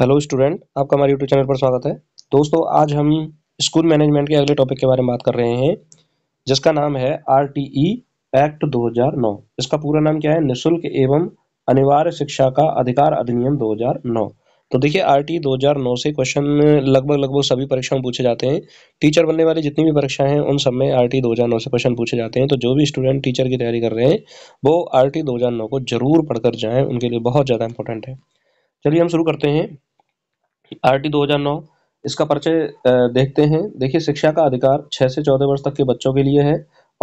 hello student आपका हमारे YouTube channel पर स्वागत है दोस्तों आज हम स्कूल मैनेजमेंट के अगले टॉपिक के बारे में बात कर रहे हैं जिसका नाम है आर एक्ट 2009 इसका पूरा नाम क्या है निशुल्क एवं अनिवार्य शिक्षा का अधिकार अधिनियम 2009 तो देखिए आर टी 2009 से क्वेश्चन लगभग लगभग सभी परीक्षा में पूछे जाते हैं टीचर बनने वाली जितनी भी परीक्षा है उन सब में आर टी से क्वेश्चन पूछे जाते हैं तो जो भी स्टूडेंट टीचर की तैयारी कर रहे हैं वो आर टी को जरूर पढ़कर जाए उनके लिए बहुत ज़्यादा इंपॉर्टेंट है चलिए हम शुरू करते हैं आर 2009 इसका परिचय देखते हैं देखिए शिक्षा का अधिकार 6 से 14 वर्ष तक के बच्चों के लिए है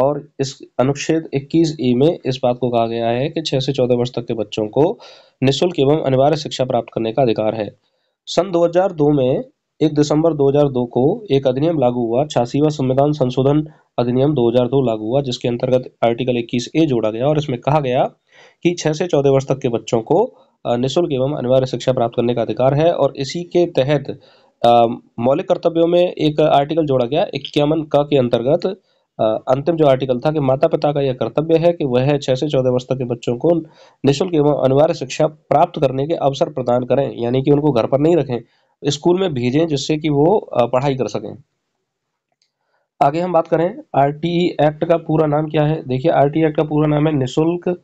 और इस अनुच्छेद 21 ई में इस बात को कहा गया है कि 6 से 14 वर्ष तक के बच्चों को निःशुल्क एवं अनिवार्य शिक्षा प्राप्त करने का अधिकार है सन 2002 में 1 दिसंबर 2002 को एक अधिनियम लागू हुआ छियासीवा संविधान संशोधन अधिनियम 2002 लागू हुआ जिसके अंतर्गत आर्टिकल 21 ए जोड़ा गया और इसमें कहा गया कि 6 से 14 वर्ष तक के बच्चों को निःशुल्क एवं अनिवार्य शिक्षा प्राप्त करने का अधिकार है और इसी के तहत मौलिक कर्तव्यों में एक आर्टिकल जोड़ा गया इक्यावन का के अंतर्गत अंतिम जो आर्टिकल था कि माता पिता का यह कर्तव्य है कि वह छह से चौदह वर्ष तक के बच्चों को निःशुल्क एवं अनिवार्य शिक्षा प्राप्त करने के अवसर प्रदान करें यानी कि उनको घर पर नहीं रखें स्कूल में भेजें जिससे कि वो पढ़ाई कर सकें आगे हम बात करें आर एक्ट का पूरा नाम क्या है देखिए आर एक्ट का पूरा नाम है निःशुल्क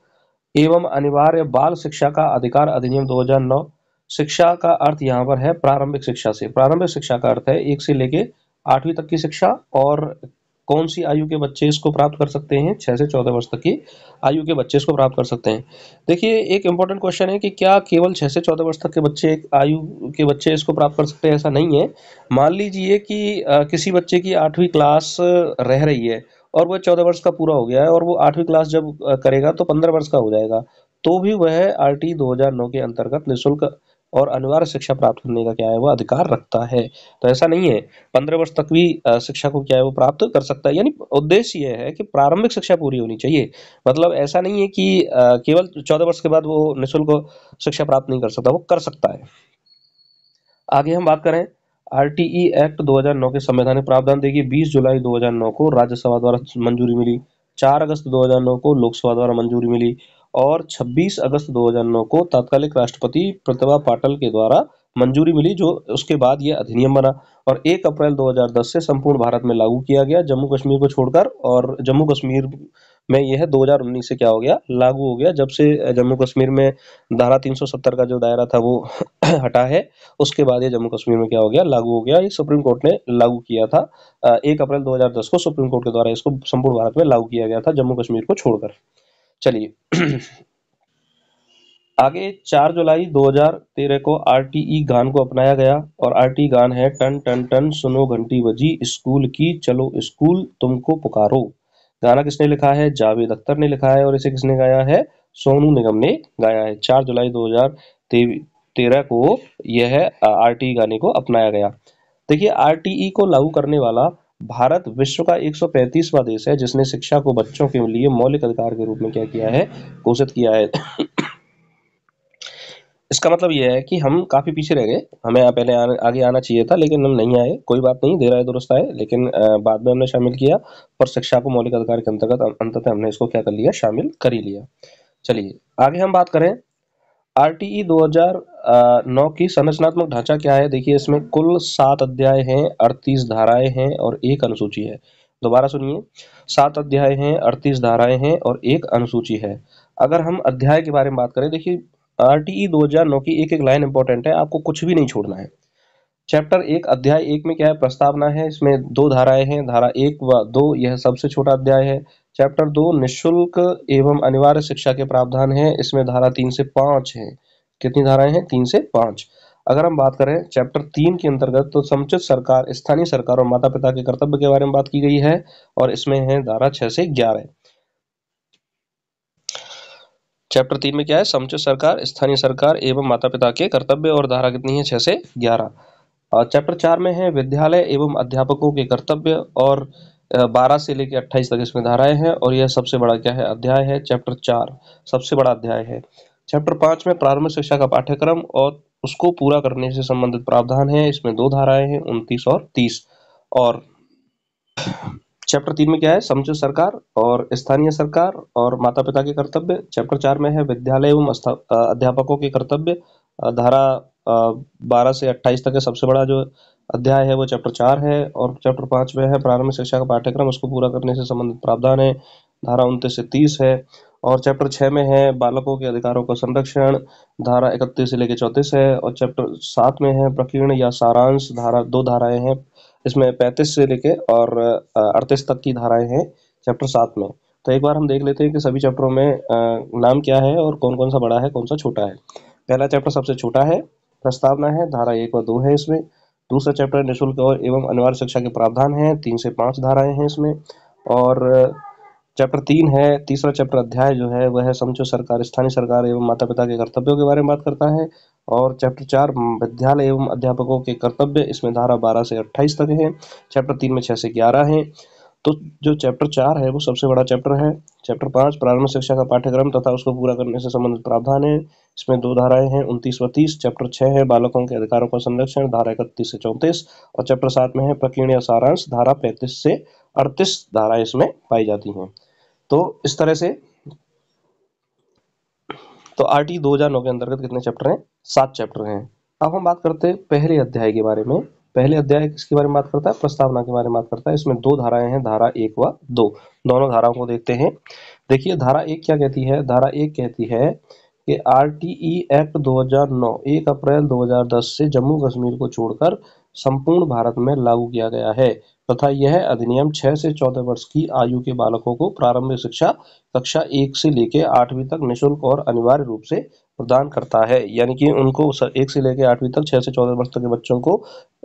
एवं अनिवार्य बाल शिक्षा का अधिकार अधिनियम 2009 शिक्षा का अर्थ यहाँ पर है प्रारंभिक शिक्षा से प्रारंभिक शिक्षा का अर्थ है एक से लेके आठवीं तक की शिक्षा और कौन सी आयु के बच्चे इसको प्राप्त कर सकते हैं छह से चौदह वर्ष तक की आयु के बच्चे इसको प्राप्त कर सकते हैं देखिए एक इम्पोर्टेंट क्वेश्चन है कि क्या केवल छह से चौदह वर्ष तक के बच्चे आयु के बच्चे इसको प्राप्त कर सकते हैं ऐसा नहीं है मान लीजिए कि किसी बच्चे की आठवीं क्लास रह रही है और वह चौदह वर्ष का पूरा हो गया है और वो आठवीं क्लास जब करेगा तो पंद्रह वर्ष का हो जाएगा तो भी वह आर टी के अंतर्गत निःशुल्क और अनिवार्य शिक्षा प्राप्त करने का क्या है वह अधिकार रखता है तो ऐसा नहीं है पंद्रह वर्ष तक भी शिक्षा को क्या है वो प्राप्त कर सकता है यानी उद्देश्य यह है कि प्रारंभिक शिक्षा पूरी होनी चाहिए मतलब ऐसा नहीं है कि केवल चौदह वर्ष के बाद वो निःशुल्क शिक्षा प्राप्त नहीं कर सकता वो कर सकता है आगे हम बात करें आरटीई एक्ट 2009 के संवैधानिक प्रावधान देखिए 20 जुलाई 2009 को राज्यसभा द्वारा मंजूरी मिली 4 अगस्त 2009 को लोकसभा द्वारा मंजूरी मिली और 26 अगस्त 2009 को तात्कालिक राष्ट्रपति प्रतिभा पाटल के द्वारा मंजूरी मिली जो उसके बाद यह अधिनियम बना और 1 अप्रैल 2010 से संपूर्ण भारत में लागू किया गया जम्मू कश्मीर को छोड़कर और जम्मू कश्मीर में यह 2019 से क्या हो गया लागू हो गया जब से जम्मू कश्मीर में धारा 370 का जो दायरा था वो हटा है उसके बाद ये जम्मू कश्मीर में क्या हो गया लागू हो गया ये सुप्रीम कोर्ट ने लागू किया था एक अप्रैल 2010 को सुप्रीम कोर्ट के द्वारा इसको संपूर्ण भारत में लागू किया गया था जम्मू कश्मीर को छोड़कर चलिए आगे 4 जुलाई 2013 को आरटीई गान को अपनाया गया और आरटीई गान है टन टन टन सुनो घंटी बजी स्कूल की चलो स्कूल तुमको पुकारो गाना किसने लिखा है जावेद अख्तर ने लिखा है और इसे किसने गाया है सोनू निगम ने गाया है चार जुलाई दो तेरह को यह आरटीई गाने को अपनाया गया देखिए आरटीई को लागू करने वाला भारत विश्व का 135वां देश है जिसने शिक्षा को बच्चों के लिए मौलिक अधिकार के रूप में क्या किया है घोषित किया है इसका मतलब यह है कि हम काफ़ी पीछे रह गए हमें पहले आन, आगे आना चाहिए था लेकिन हम नहीं आए कोई बात नहीं दे रहा है दुरुस्त आए लेकिन बाद में हमने शामिल किया और शिक्षा को मौलिक अधिकार के अंतर्गत अं, अंततः हमने इसको क्या कर लिया शामिल कर ही लिया चलिए आगे हम बात करें आर टी ई दो की संरचनात्मक ढांचा क्या है देखिए इसमें कुल सात अध्याय है अड़तीस धाराएं हैं और एक अनुसूची है दोबारा सुनिए सात अध्याय हैं अड़तीस धाराएं हैं और एक अनुसूची है अगर हम अध्याय के बारे में बात करें देखिए आर टी ई दो हजार नौ की एक एक लाइन इंपॉर्टेंट है आपको कुछ भी नहीं छोड़ना है चैप्टर एक अध्याय एक में क्या है प्रस्तावना है इसमें दो धाराएं हैं धारा एक व दो यह सबसे छोटा अध्याय है चैप्टर दो निशुल्क एवं अनिवार्य शिक्षा के प्रावधान है इसमें धारा तीन से पांच है कितनी धाराएं हैं तीन से पांच अगर हम बात करें चैप्टर तीन के अंतर्गत तो समुचित सरकार स्थानीय सरकार और माता पिता के कर्तव्य के बारे में बात की गई है और इसमें है धारा छह से ग्यारह चैप्टर तीन में क्या है समुचित सरकार स्थानीय सरकार एवं माता पिता के कर्तव्य और धारा कितनी है छह से ग्यारह चैप्टर चार में है विद्यालय एवं अध्यापकों के कर्तव्य और बारह से लेकर अट्ठाईस तक इसमें धाराएं हैं और यह सबसे बड़ा क्या है अध्याय है चैप्टर चार सबसे बड़ा अध्याय है चैप्टर पांच में प्रारंभिक शिक्षा का पाठ्यक्रम और उसको पूरा करने से संबंधित प्रावधान है इसमें दो धाराएं हैं उनतीस और तीस और चैप्टर तीन में क्या है समझो सरकार और स्थानीय सरकार और माता पिता के कर्तव्य चैप्टर चार में है विद्यालय एवं अध्यापकों के कर्तव्य धारा बारह से अट्ठाईस तक का सबसे बड़ा जो अध्याय है वो चैप्टर चार है और चैप्टर पांच में है प्रारंभिक शिक्षा का पाठ्यक्रम उसको पूरा करने से संबंधित प्रावधान है धारा उनतीस से तीस है और चैप्टर छः में है बालकों के अधिकारों का संरक्षण धारा इकतीस से लेकर चौंतीस है और चैप्टर सात में है प्रकीर्ण या सारांश धारा दो धाराएं हैं इसमें पैंतीस से लेके और अड़तीस तक की धाराएं हैं चैप्टर सात में तो एक बार हम देख लेते हैं कि सभी चैप्टरों में नाम क्या है और कौन कौन सा बड़ा है कौन सा छोटा है पहला चैप्टर सबसे छोटा है प्रस्तावना है धारा एक और दो है इसमें दूसरा चैप्टर निःशुल्क और एवं अनिवार्य शिक्षा के प्रावधान है तीन से पाँच धाराएं हैं इसमें और चैप्टर तीन है तीसरा चैप्टर अध्याय जो है वह समझो सरकार स्थानीय सरकार एवं माता पिता के कर्तव्यों के बारे में बात करता है और चैप्टर चार विद्यालय एवं अध्यापकों के कर्तव्य इसमें धारा बारह से अट्ठाईस तक है चैप्टर तीन में छः से ग्यारह है तो जो चैप्टर चार है वो सबसे बड़ा चैप्टर है चैप्टर पाँच प्रारंभ शिक्षा का पाठ्यक्रम तथा उसको पूरा करने से संबंधित प्रावधान है इसमें दो धाराएं हैं उनतीस व तीस चैप्टर छः है बालकों के अधिकारों का संरक्षण धारा इकतीस से चौंतीस और चैप्टर सात में है प्रकीर्ण सारांश धारा पैंतीस से अड़तीस धाराएं इसमें पाई जाती हैं तो इस तरह से तो आर टी दो हजार नौ के अंतर्गत कितने चैप्टर हैं सात चैप्टर हैं अब हम बात करते हैं पहले अध्याय के बारे में पहले अध्याय किसके बारे में बात करता है प्रस्तावना के बारे में बात करता है इसमें दो धाराएं हैं धारा एक व दो दोनों धाराओं को देखते हैं देखिए धारा एक क्या कहती है धारा एक कहती है कि आर एक्ट 2009 एक अप्रैल 2010 से जम्मू कश्मीर को छोड़कर संपूर्ण भारत में लागू किया गया है तथा यह अधिनियम 6 से 14 वर्ष की आयु के बालकों को प्रारंभिक शिक्षा कक्षा एक से लेकर आठवीं तक निशुल्क और अनिवार्य रूप से प्रदान करता है यानी कि उनको एक से लेकर आठवीं तक छह से चौदह वर्ष तक के बच्चों को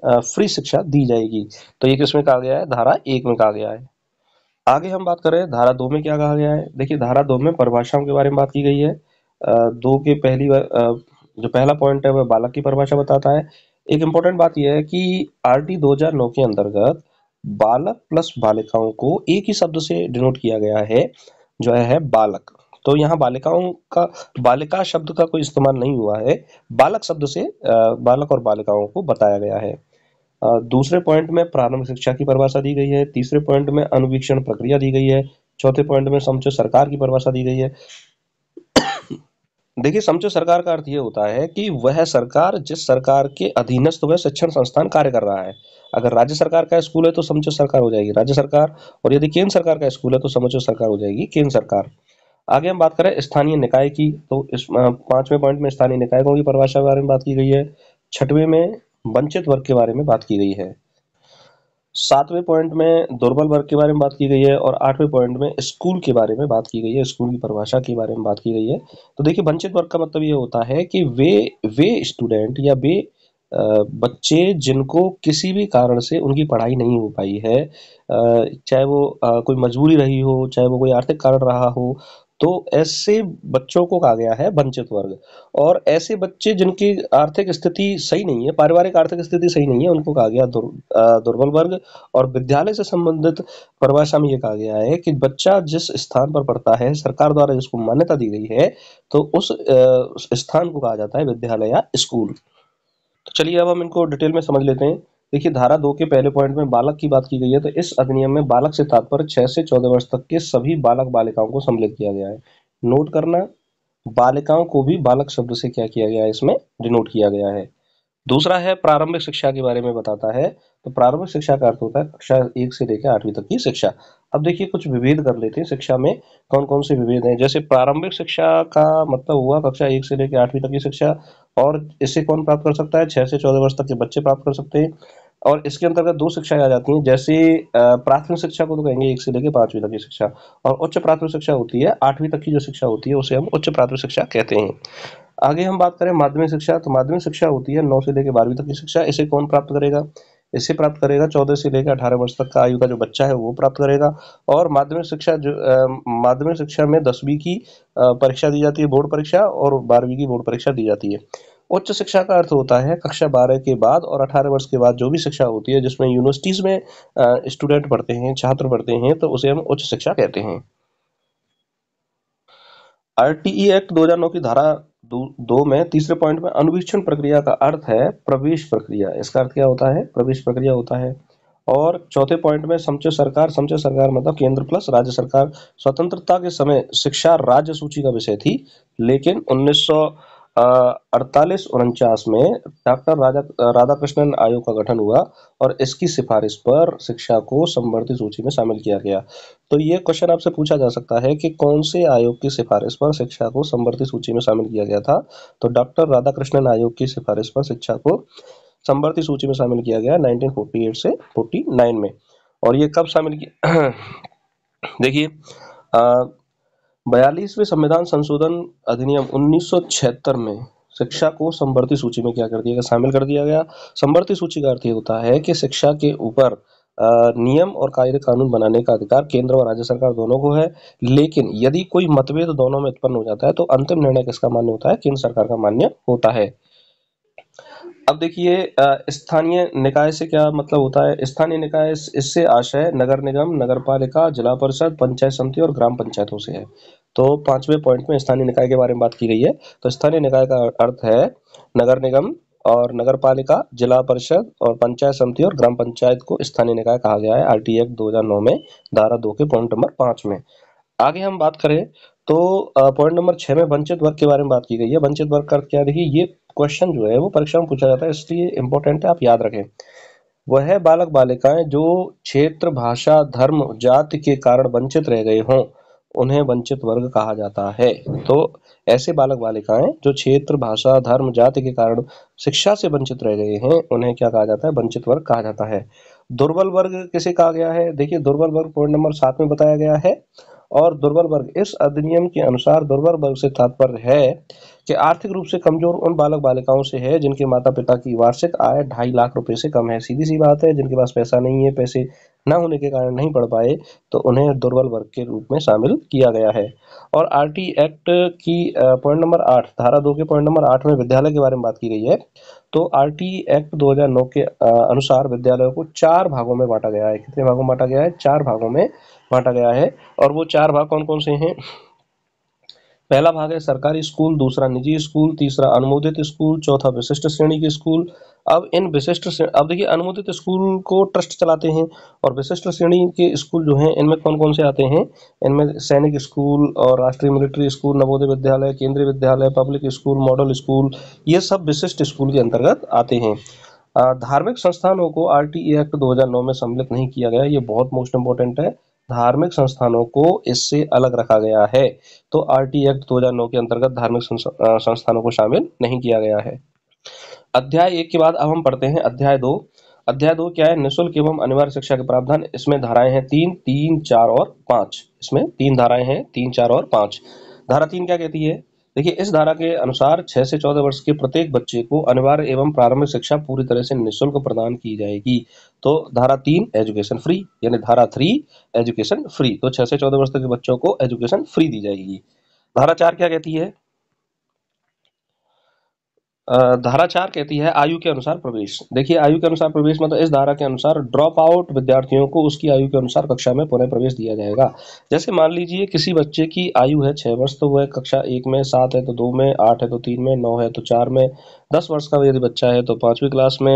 फ्री शिक्षा दी जाएगी तो ये किसमें कहा गया है धारा एक में कहा गया है आगे हम बात करें धारा दो में क्या कहा गया है देखिए धारा दो में परिभाषाओं के बारे में बात की गई है दो के पहली जो पहला पॉइंट है वह बालक की परिभाषा बताता है एक इम्पोर्टेंट बात यह है कि आर टी दो हजार नौ के अंतर्गत बालक प्लस बालिकाओं को एक ही शब्द से डिनोट किया गया है जो है बालक तो यहाँ बालिकाओं का बालिका शब्द का कोई इस्तेमाल नहीं हुआ है बालक शब्द से बालक और बालिकाओं को बताया गया है दूसरे पॉइंट में प्रारंभिक शिक्षा की परिभाषा दी गई है तीसरे पॉइंट में अनुवीक्षण प्रक्रिया दी गई है चौथे पॉइंट में समुचय सरकार की परिभाषा दी गई है देखिए समुचय सरकार का अर्थ ये होता है कि वह सरकार जिस सरकार के अधीनस्थ वह शिक्षण संस्थान कार्य कर रहा है अगर राज्य सरकार का स्कूल है तो समझो सरकार हो जाएगी राज्य सरकार और यदि केंद्र सरकार का स्कूल है तो समझो सरकार हो जाएगी केंद्र सरकार आगे हम बात करें स्थानीय निकाय की तो इस पांचवें पॉइंट में स्थानीय निकायों की परिभाषा के बारे में बात की गई है छठवें में वंचित वर्ग के बारे में बात की गई है सातवें पॉइंट में दुर्बल वर्ग के बारे में बात की गई है और आठवें पॉइंट में स्कूल के बारे में बात की गई है स्कूल की परिभाषा के बारे में बात की गई है तो देखिए वंचित वर्ग का मतलब ये होता है कि वे वे स्टूडेंट या वे बच्चे जिनको किसी भी कारण से उनकी पढ़ाई नहीं हो पाई है चाहे वो कोई मजबूरी रही हो चाहे वो कोई आर्थिक कारण रहा हो तो ऐसे बच्चों को कहा गया है वंचित वर्ग और ऐसे बच्चे जिनकी आर्थिक स्थिति सही नहीं है पारिवारिक आर्थिक स्थिति सही नहीं है उनको कहा गया दुर्बल वर्ग और विद्यालय से संबंधित परिभाषा में ये कहा गया है कि बच्चा जिस स्थान पर पढ़ता है सरकार द्वारा जिसको मान्यता दी गई है तो उस स्थान को कहा जाता है विद्यालय या स्कूल तो चलिए अब हम इनको डिटेल में समझ लेते हैं देखिए धारा दो के पहले पॉइंट में बालक की बात की गई है तो इस अधिनियम में बालक से तात्पर्य छह से चौदह वर्ष तक के सभी बालक बालिकाओं को सम्मिलित किया गया है नोट करना बालिकाओं को भी बालक शब्द से क्या किया गया है इसमें डिनोट किया गया है दूसरा है प्रारंभिक शिक्षा के बारे में बताता है तो प्रारंभिक शिक्षा का अर्थ होता है कक्षा एक से लेकर आठवीं तक की शिक्षा अब देखिए कुछ विभेद कर लेते हैं शिक्षा में कौन कौन से विभेद हैं जैसे प्रारंभिक शिक्षा का मतलब हुआ कक्षा एक से लेकर आठवीं तक की शिक्षा और इसे कौन प्राप्त कर सकता है छह से चौदह वर्ष तक के बच्चे प्राप्त कर सकते हैं और इसके अंतर्गत दो शिक्षाएं आ जाती हैं जैसे प्राथमिक शिक्षा को तो कहेंगे एक से लेकर पांचवी तक की शिक्षा और उच्च प्राथमिक शिक्षा होती है आठवीं तक की जो शिक्षा होती है उसे हम उच्च प्राथमिक शिक्षा कहते हैं आगे हम बात करें माध्यमिक शिक्षा तो माध्यमिक शिक्षा होती है नौ से लेकर बारहवीं तक की शिक्षा इसे कौन प्राप्त करेगा इसे प्राप्त करेगा चौदह से लेकर अठारह वर्ष तक का आयु का जो बच्चा है वो प्राप्त करेगा और माध्यमिक शिक्षा जो माध्यमिक शिक्षा में दसवीं की परीक्षा दी जाती है बोर्ड परीक्षा और बारहवीं की बोर्ड परीक्षा दी जाती है उच्च शिक्षा का अर्थ होता है कक्षा बारह के बाद और अठारह वर्ष के बाद जो भी शिक्षा होती है जिसमें यूनिवर्सिटीज़ में स्टूडेंट पढ़ते हैं छात्र पढ़ते हैं तो उसे हम उच्च शिक्षा कहते हैं आरटीई एक्ट 2009 की धारा दो में तीसरे पॉइंट में अनुवीक्षण प्रक्रिया का अर्थ है प्रवेश प्रक्रिया इसका अर्थ क्या होता है प्रवेश प्रक्रिया होता है और चौथे पॉइंट में समचय सरकार समचय सरकार मतलब केंद्र प्लस राज्य सरकार स्वतंत्रता के समय शिक्षा राज्य सूची का विषय थी लेकिन उन्नीस अड़तालीस उनचास में डॉक्टर राजा राधा कृष्णन आयोग का गठन हुआ और इसकी सिफारिश पर शिक्षा को संवर्धित सूची में शामिल किया गया तो ये क्वेश्चन आपसे पूछा जा सकता है कि कौन से आयोग की सिफारिश पर शिक्षा को संवर्धित सूची में शामिल किया गया था तो डॉक्टर राधा कृष्णन आयोग की सिफारिश पर शिक्षा को संवर्धित सूची में शामिल किया गया नाइनटीन से फोर्टी में और ये कब शामिल किया देखिए बयालीसवें संविधान संशोधन अधिनियम 1976 में शिक्षा को संवर्ती सूची में क्या कर दिया गया शामिल कर दिया गया संवर्ती सूची का अर्थ ये होता है कि शिक्षा के ऊपर नियम और कायदे कानून बनाने का अधिकार केंद्र और राज्य सरकार दोनों को है लेकिन यदि कोई मतभेद दोनों में उत्पन्न हो जाता है तो अंतिम निर्णय किसका मान्य होता है केंद्र सरकार का मान्य होता है अब देखिए स्थानीय निकाय से क्या मतलब होता है स्थानीय निकाय इससे आशय नगर निगम नगर पालिका जिला परिषद पंचायत समिति और ग्राम पंचायतों से है तो पांचवें पॉइंट में स्थानीय निकाय के बारे में बात की गई है तो स्थानीय निकाय का अर्थ है नगर निगम और नगर पालिका जिला परिषद और पंचायत समिति और ग्राम पंचायत को स्थानीय निकाय कहा गया है आर टी एक्ट दो में धारा दो के पॉइंट नंबर पांच में आगे हम बात करें तो पॉइंट नंबर छह में वंचित वर्ग के बारे में बात की गई है वंचित वर्ग का अर्थ क्या देखिए ये क्वेश्चन जो है वो परीक्षा में पूछा जाता है इसलिए इम्पोर्टेंट है आप याद रखें वह बालक बालिकाएं जो क्षेत्र भाषा धर्म जाति के कारण वंचित रह गए हों उन्हें वंचित वर्ग कहा जाता है तो ऐसे बालक बालिकाएं जो क्षेत्र भाषा धर्म जाति के कारण शिक्षा से वंचित रह गए हैं उन्हें क्या कहा जाता है वंचित वर्ग कहा जाता है दुर्बल वर्ग किसे कहा गया है देखिए दुर्बल वर्ग पॉइंट नंबर सात में बताया गया है और दुर्बल वर्ग इस अधिनियम के अनुसार दुर्बल वर्ग से तात्पर्य है कि आर्थिक रूप से कमजोर उन बालक बालिकाओं से है जिनके माता पिता की वार्षिक आय ढाई लाख रुपए से कम है सीधी सी बात है जिनके पास पैसा नहीं है पैसे न होने के कारण नहीं पढ़ पाए तो उन्हें दुर्बल वर्ग के रूप में शामिल किया गया है और आर एक्ट की पॉइंट नंबर आठ धारा दो के पॉइंट नंबर आठ में विद्यालय के बारे में बात की गई है तो आर एक्ट 2009 के अनुसार विद्यालयों को चार भागों में बांटा गया है कितने भागों में बांटा गया है चार भागों में बांटा गया है और वो चार भाग कौन कौन से हैं पहला भाग है सरकारी स्कूल दूसरा निजी स्कूल तीसरा अनुमोदित स्कूल चौथा विशिष्ट श्रेणी के स्कूल अब इन विशिष्ट अब देखिए अनुमोदित स्कूल को ट्रस्ट चलाते हैं और विशिष्ट श्रेणी के स्कूल जो हैं इनमें कौन कौन से आते हैं इनमें सैनिक स्कूल और राष्ट्रीय मिलिट्री स्कूल नवोदय विद्यालय केंद्रीय विद्यालय पब्लिक स्कूल मॉडल स्कूल ये सब विशिष्ट स्कूल के अंतर्गत आते हैं धार्मिक संस्थानों को आर एक्ट दो में सम्मिलित नहीं किया गया ये बहुत मोस्ट इम्पोर्टेंट है धार्मिक संस्थानों को इससे अलग रखा गया है तो आर टी एक्ट नौ के अंतर्गत धार्मिक संस्थानों को शामिल नहीं किया गया है अध्याय एक के बाद अब हम पढ़ते हैं अध्याय दो अध्याय दो क्या है निःशुल्क एवं अनिवार्य शिक्षा के प्रावधान इसमें धाराएं हैं तीन तीन चार और पांच इसमें तीन धाराएं हैं तीन चार और पांच धारा तीन क्या कहती है देखिए इस धारा के अनुसार छह से चौदह वर्ष के प्रत्येक बच्चे को अनिवार्य एवं प्रारंभिक शिक्षा पूरी तरह से निःशुल्क प्रदान की जाएगी तो धारा तीन एजुकेशन फ्री यानी धारा थ्री एजुकेशन फ्री तो छह से चौदह वर्ष तक के बच्चों को एजुकेशन फ्री दी जाएगी धारा चार क्या कहती है धारा चार कहती है आयु के अनुसार प्रवेश देखिए आयु के अनुसार प्रवेश मतलब इस धारा के अनुसार ड्रॉप आउट विद्यार्थियों को उसकी आयु के अनुसार कक्षा में पुनः प्रवेश दिया जाएगा जैसे मान लीजिए किसी बच्चे की आयु है छः वर्ष तो वह कक्षा एक में सात है तो दो में आठ है तो तीन में नौ है तो चार में दस वर्ष का यदि बच्चा है तो पाँचवीं क्लास में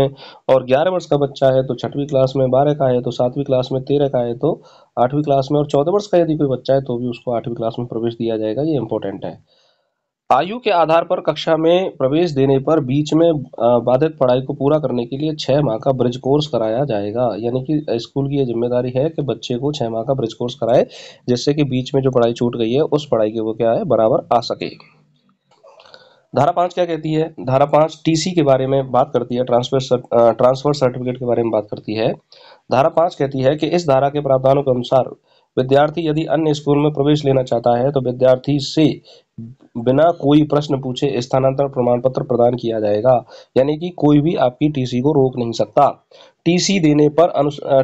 और ग्यारह वर्ष का बच्चा है तो छठवीं क्लास में बारह का है तो सातवीं क्लास में तेरह का है तो आठवीं क्लास में और चौदह वर्ष का यदि कोई बच्चा है तो भी उसको आठवीं क्लास में प्रवेश दिया जाएगा ये इंपॉर्टेंट है आयु के आधार पर कक्षा में प्रवेश देने पर बीच में बाधित पढ़ाई को पूरा करने के लिए छह माह का ब्रिज कोर्स कराया जाएगा यानी कि स्कूल की यह जिम्मेदारी है कि बच्चे को छह माह का ब्रिज कोर्स कराए जिससे कि बीच में जो पढ़ाई छूट गई है उस पढ़ाई के वो क्या है बराबर आ सके धारा पांच क्या कहती है धारा पांच टीसी के बारे में बात करती है ट्रांसफर ट्रांसफर सर्टिफिकेट के बारे में बात करती है धारा पांच कहती है कि इस धारा के प्रावधानों के अनुसार विद्यार्थी यदि अन्य स्कूल में प्रवेश लेना चाहता है तो विद्यार्थी से बिना कोई प्रश्न पूछे स्थानांतरण प्रमाण पत्र प्रदान किया जाएगा यानी कि कोई भी आपकी टीसी को रोक नहीं सकता टीसी देने पर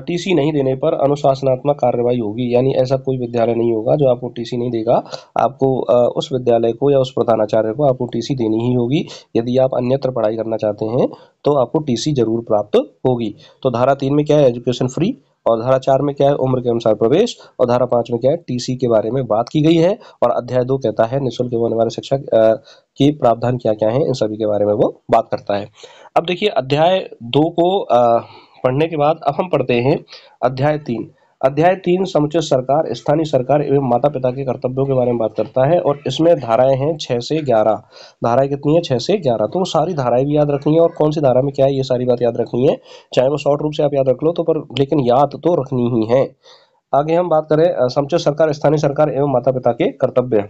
टीसी नहीं देने पर अनुशासनात्मक कार्रवाई होगी यानी ऐसा कोई विद्यालय नहीं होगा जो आपको टीसी नहीं देगा आपको उस विद्यालय को या उस प्रधानाचार्य को आपको टीसी देनी ही होगी यदि आप अन्यत्र पढ़ाई करना चाहते हैं तो आपको टीसी जरूर प्राप्त होगी तो धारा तीन में क्या है एजुकेशन फ्री और धारा चार में क्या है उम्र के अनुसार प्रवेश और धारा पांच में क्या है टीसी के बारे में बात की गई है और अध्याय दो कहता है निःशुल्क एवं अनिवार्य शिक्षा के प्रावधान क्या क्या है इन सभी के बारे में वो बात करता है अब देखिए अध्याय दो को पढ़ने के बाद अब हम पढ़ते हैं अध्याय तीन अध्याय तीन समुचित सरकार स्थानीय सरकार एवं माता पिता के कर्तव्यों के बारे में बात करता है और इसमें धाराएं हैं छः से ग्यारह धाराएं कितनी है छः से ग्यारह तो वो सारी धाराएं भी याद रखनी है और कौन सी धारा में क्या है ये सारी बात याद रखनी है चाहे वो शॉर्ट रूप से आप याद रख लो तो पर लेकिन याद तो रखनी ही है आगे हम बात करें समुचित सरकार स्थानीय सरकार एवं माता पिता के कर्तव्य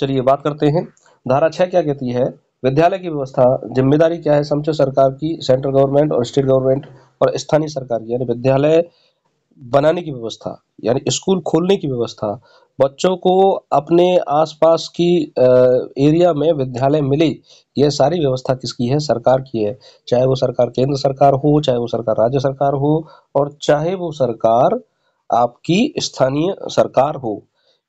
चलिए बात करते हैं धारा छः क्या कहती है विद्यालय की व्यवस्था जिम्मेदारी क्या है समुचित सरकार की सेंट्रल गवर्नमेंट और स्टेट गवर्नमेंट और स्थानीय सरकार की यानी विद्यालय बनाने की व्यवस्था यानी स्कूल खोलने की व्यवस्था बच्चों को अपने आसपास की एरिया में विद्यालय मिले यह सारी व्यवस्था किसकी है सरकार की है चाहे वो सरकार केंद्र सरकार हो चाहे वो सरकार राज्य सरकार हो और चाहे वो सरकार आपकी स्थानीय सरकार हो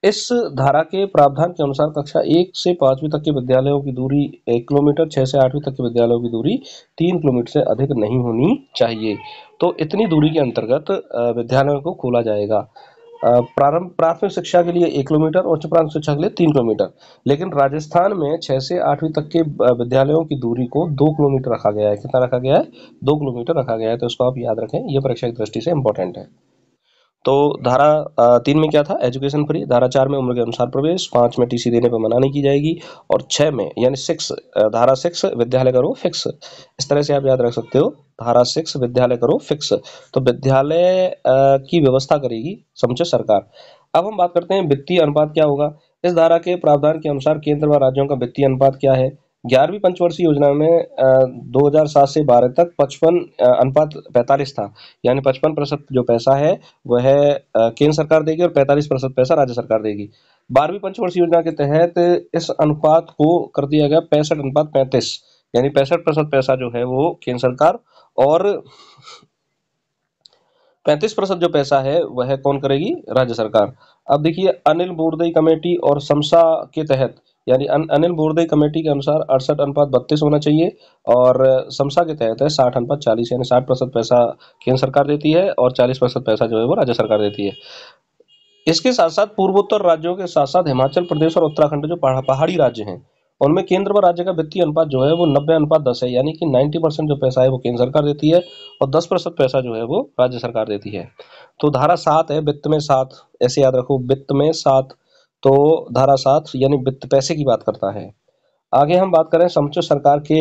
इस धारा के प्रावधान के अनुसार कक्षा एक से पांचवी तक के विद्यालयों की दूरी एक किलोमीटर छह से आठवीं तक के विद्यालयों की दूरी तीन किलोमीटर से अधिक नहीं होनी चाहिए तो इतनी दूरी के अंतर्गत विद्यालयों को खोला जाएगा प्रारंभ प्राथमिक शिक्षा के लिए एक किलोमीटर और उच्च प्राथमिक शिक्षा के लिए तीन किलोमीटर लेकिन राजस्थान में छह से आठवीं तक के विद्यालयों की दूरी को दो किलोमीटर रखा गया है कितना रखा गया है दो किलोमीटर रखा गया है तो इसको आप याद रखें यह परीक्षा की दृष्टि से इंपॉर्टेंट है तो धारा तीन में क्या था एजुकेशन फ्री धारा चार में उम्र के अनुसार प्रवेश पांच में टीसी देने पर मना नहीं की जाएगी और छह में यानी सिक्स धारा सिक्स विद्यालय करो फिक्स इस तरह से आप याद रख सकते हो धारा सिक्स विद्यालय करो फिक्स तो विद्यालय की व्यवस्था करेगी समझे सरकार अब हम बात करते हैं वित्तीय अनुपात क्या होगा इस धारा के प्रावधान के अनुसार केंद्र व राज्यों का वित्तीय अनुपात क्या है ग्यारहवीं पंचवर्षीय योजना में दो हजार सात से बारह तक पचपन अनुपात पैंतालीस था यानी पचपन प्रतिशत जो पैसा है वह केंद्र सरकार देगी और पैंतालीस प्रतिशत पैसा राज्य सरकार देगी बारहवीं पंचवर्षीय योजना के तहत इस अनुपात को कर दिया गया पैंसठ अनुपात पैंतीस यानी पैंसठ प्रतिशत पैसा जो है वो केंद्र सरकार और पैंतीस प्रतिशत जो पैसा है वह कौन करेगी राज्य सरकार अब देखिए अनिल बोरदई कमेटी और समसा के तहत यानी अन, अनिल बोरदे कमेटी के अनुसार अड़सठ अनुपात बत्तीस होना चाहिए और समसा के तहत है साठ अनुपात चालीस यानी साठ प्रतिशत पैसा केंद्र सरकार देती है और चालीस प्रतिशत पैसा जो है वो राज्य सरकार देती है इसके साथ साथ पूर्वोत्तर राज्यों के साथ साथ हिमाचल प्रदेश और उत्तराखंड जो पहाड़ी राज्य हैं उनमें केंद्र व राज्य का वित्तीय अनुपात जो है वो नब्बे अनुपात दस है यानी कि नाइन्टी परसेंट जो पैसा है वो केंद्र सरकार देती है और दस प्रतिशत पैसा जो है वो राज्य सरकार देती है तो धारा सात है वित्त में सात ऐसे याद रखो वित्त में सात तो धारा सात यानी वित्त पैसे की बात करता है आगे हम बात करें समुचित सरकार के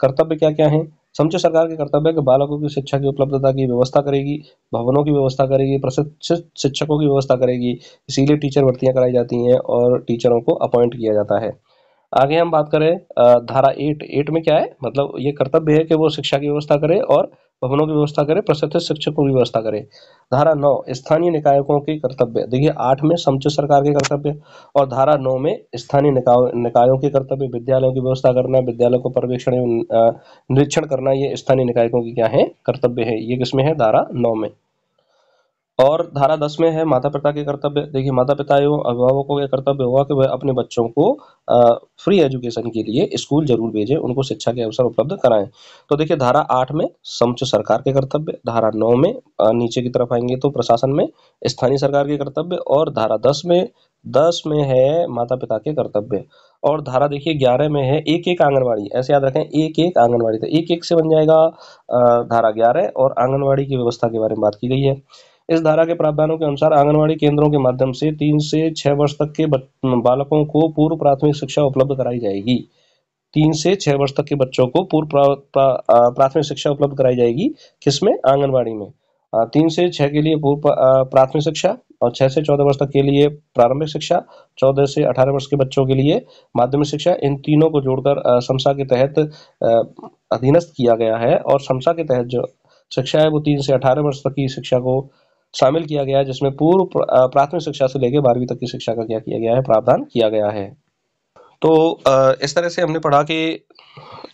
कर्तव्य क्या क्या हैं समुचित सरकार के कर्तव्य कि बालकों की शिक्षा की उपलब्धता की व्यवस्था करेगी भवनों की व्यवस्था करेगी प्रशिक्षित शिक्षकों की व्यवस्था करेगी इसीलिए टीचर भर्तियां कराई जाती हैं और टीचरों को अपॉइंट किया जाता है आगे हम बात करें धारा एट एट में क्या है मतलब ये कर्तव्य है कि वो शिक्षा की व्यवस्था करे और भवनों की व्यवस्था करे प्रशिक्षित शिक्षकों की व्यवस्था करे धारा नौ स्थानीय निकायों के कर्तव्य देखिए आठ में समुचित सरकार के कर्तव्य और धारा नौ में स्थानीय निकायों के कर्तव्य विद्यालयों की व्यवस्था करना विद्यालयों को पर्यवेक्षण निरीक्षण करना ये स्थानीय निकायों की क्या है कर्तव्य है ये किसमें है धारा नौ में और धारा दस में है माता पिता के कर्तव्य देखिए माता पिता एवं अभिभावकों के कर्तव्य होगा कि वह अपने बच्चों को आ, फ्री एजुकेशन के लिए स्कूल जरूर भेजें उनको शिक्षा के अवसर उपलब्ध कराएं तो देखिए धारा आठ में समुच सरकार के कर्तव्य धारा नौ में नीचे की तरफ आएंगे तो प्रशासन में स्थानीय सरकार के कर्तव्य और धारा दस में दस में है माता पिता के कर्तव्य और धारा देखिए ग्यारह में है एक एक आंगनबाड़ी ऐसे याद रखें एक एक आंगनबाड़ी तो एक एक से बन जाएगा धारा ग्यारह और आंगनबाड़ी की व्यवस्था के बारे में बात की गई है इस धारा के प्रावधानों के अनुसार आंगनबाड़ी केंद्रों के माध्यम से तीन से छह वर्ष तक के बालकों को पूर्व प्राथमिक शिक्षा उपलब्ध कराई जाएगी तीन से छह वर्ष तक के बच्चों को पूर्व प्राथमिक शिक्षा उपलब्ध कराई जाएगी किसमें आंगनबाड़ी में तीन से छह के लिए पूर्व प्राथमिक शिक्षा और छह से चौदह वर्ष तक के लिए प्रारंभिक शिक्षा चौदह से अठारह वर्ष के बच्चों के लिए माध्यमिक शिक्षा इन तीनों को जोड़कर समसा के तहत अधीनस्थ किया गया है और समसा के तहत जो शिक्षा है वो तीन से अठारह वर्ष तक की शिक्षा को शामिल किया गया है जिसमें पूर्व प्राथमिक शिक्षा से लेकर बारहवीं तक की शिक्षा का क्या किया गया है प्रावधान किया गया है तो इस तरह से हमने पढ़ा कि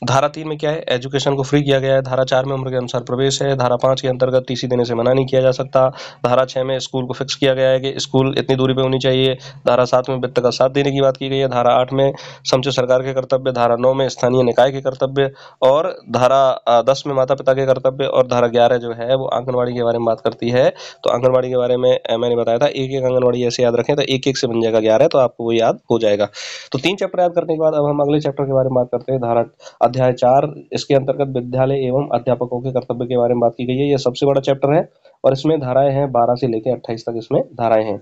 धारा तीन में क्या है एजुकेशन को फ्री किया गया है धारा चार में उम्र के अनुसार प्रवेश है धारा पांच के अंतर्गत टीसी देने से मना नहीं किया जा सकता धारा छह में स्कूल को फिक्स किया गया है कि स्कूल इतनी दूरी पर होनी चाहिए धारा सात में वित्त का साथ देने की बात की गई है धारा आठ में समुचित सरकार के कर्तव्य धारा नौ में स्थानीय निकाय के कर्तव्य और धारा दस में माता पिता के कर्तव्य और धारा ग्यारह जो है वो आंगनबाड़ी के बारे में बात करती है तो आंगनबाड़ी के बारे में मैंने बताया था एक एक आंगनबाड़ी ऐसे याद रखें तो एक एक से बन जाएगा ग्यारह तो आपको वो याद हो जाएगा तो तीन चैप्टर याद करने के बाद अब हम अगले चैप्टर के बारे में बात करते हैं धारा अध्याय चार इसके अंतर्गत विद्यालय एवं अध्यापकों के कर्तव्य के बारे में बात की गई है यह सबसे बड़ा चैप्टर है और इसमें धाराएं हैं बारह से लेकर अट्ठाईस तक इसमें धाराएं हैं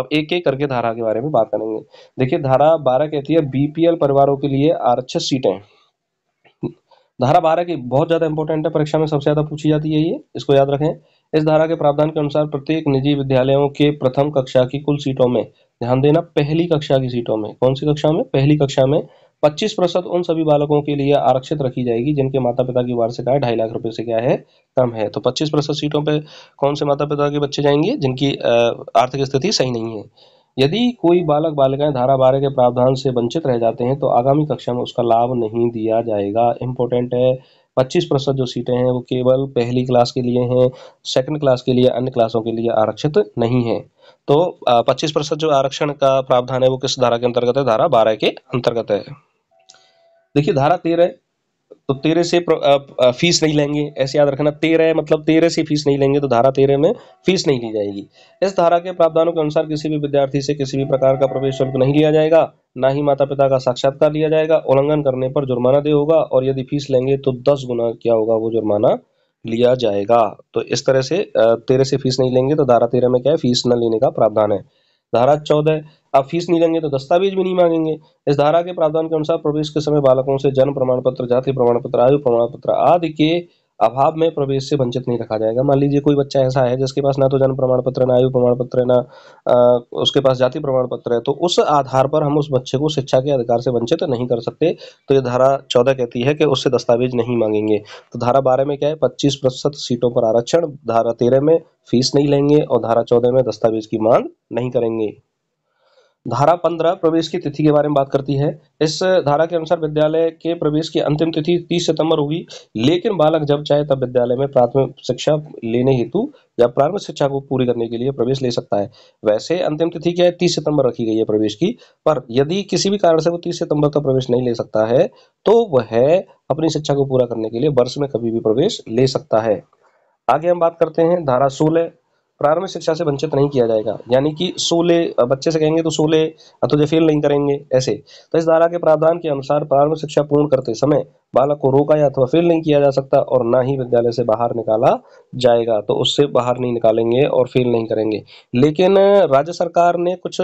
अब एक एक करके धारा के बारे में बात करेंगे देखिए धारा बारह कहती है बीपीएल परिवारों के लिए आरक्षित सीटें धारा बारह की बहुत ज्यादा इंपॉर्टेंट है परीक्षा में सबसे ज्यादा पूछी जाती है ये इसको याद रखें इस धारा के प्रावधान के अनुसार प्रत्येक निजी विद्यालयों के प्रथम कक्षा की कुल सीटों में ध्यान देना पहली कक्षा की सीटों में कौन सी कक्षा में पहली कक्षा में पच्चीस प्रतिशत उन सभी बालकों के लिए आरक्षित रखी जाएगी जिनके माता पिता की वार्षिक आय ढाई लाख रुपए से क्या है कम है तो पच्चीस प्रतिशत सीटों पर कौन से माता पिता के बच्चे जाएंगे जिनकी आर्थिक स्थिति सही नहीं है यदि कोई बालक बालिकाएं धारा बारह के प्रावधान से वंचित रह जाते हैं तो आगामी कक्षा में उसका लाभ नहीं दिया जाएगा इम्पोर्टेंट है पच्चीस प्रतिशत जो सीटें हैं वो केवल पहली क्लास के लिए हैं सेकंड क्लास के लिए अन्य क्लासों के लिए आरक्षित नहीं है तो पच्चीस प्रतिशत जो आरक्षण का प्रावधान है वो किस धारा के अंतर्गत है धारा बारह के अंतर्गत है देखिए धारा तेरह तो तेरह से फीस नहीं लेंगे ऐसे याद रखना तेरह मतलब तेरह से फीस नहीं लेंगे तो धारा तेरह में फीस नहीं ली जाएगी इस धारा के प्रावधानों के अनुसार किसी भी विद्यार्थी से किसी भी प्रकार का प्रवेश शुल्क नहीं लिया जाएगा ना ही माता पिता का साक्षात्कार लिया जाएगा उल्लंघन करने पर जुर्माना दे होगा और यदि फीस लेंगे तो दस गुना क्या होगा वो जुर्माना लिया जाएगा तो इस तरह से तेरह से फीस नहीं लेंगे तो धारा तेरह में क्या है फीस न लेने का प्रावधान है धारा चौदह आप फीस नहीं लेंगे तो दस्तावेज भी नहीं मांगेंगे इस धारा के प्रावधान के अनुसार प्रवेश के समय बालकों से जन्म प्रमाण पत्र जाति प्रमाण पत्र आयु प्रमाण पत्र आदि के अभाव में प्रवेश से वंचित नहीं रखा जाएगा मान लीजिए कोई बच्चा ऐसा है जिसके पास ना तो जन्म प्रमाण पत्र है ना आयु प्रमाण पत्र है ना आ, उसके पास जाति प्रमाण पत्र है तो उस आधार पर हम उस बच्चे को शिक्षा के अधिकार से वंचित नहीं कर सकते तो ये धारा चौदह कहती है कि उससे दस्तावेज नहीं मांगेंगे तो धारा बारह में क्या है पच्चीस प्रतिशत सीटों पर आरक्षण धारा तेरह में फीस नहीं लेंगे और धारा चौदह में दस्तावेज की मांग नहीं करेंगे धारा पंद्रह प्रवेश की तिथि के बारे में बात करती है इस धारा के अनुसार विद्यालय के प्रवेश की अंतिम तिथि तीस सितंबर होगी लेकिन बालक जब चाहे तब विद्यालय में प्राथमिक शिक्षा लेने हेतु या प्रारंभिक शिक्षा को पूरी करने के लिए प्रवेश ले सकता है वैसे अंतिम तिथि क्या है तीस सितंबर रखी गई है प्रवेश की पर यदि किसी भी कारण से वो तीस सितंबर का प्रवेश नहीं ले सकता है तो वह अपनी शिक्षा को पूरा करने के लिए वर्ष में कभी भी प्रवेश ले सकता है आगे हम बात करते हैं धारा सोलह प्रारंभिक शिक्षा से वंचित नहीं किया जाएगा यानी कि सोले बच्चे से कहेंगे तो सोले तो जो फेल नहीं करेंगे ऐसे तो इस धारा के प्रावधान के अनुसार प्रारंभिक शिक्षा पूर्ण करते समय बालक को रोका या अथवा फेल नहीं किया जा सकता और ना ही विद्यालय से बाहर निकाला जाएगा तो उससे बाहर नहीं निकालेंगे और फेल नहीं करेंगे लेकिन राज्य सरकार ने कुछ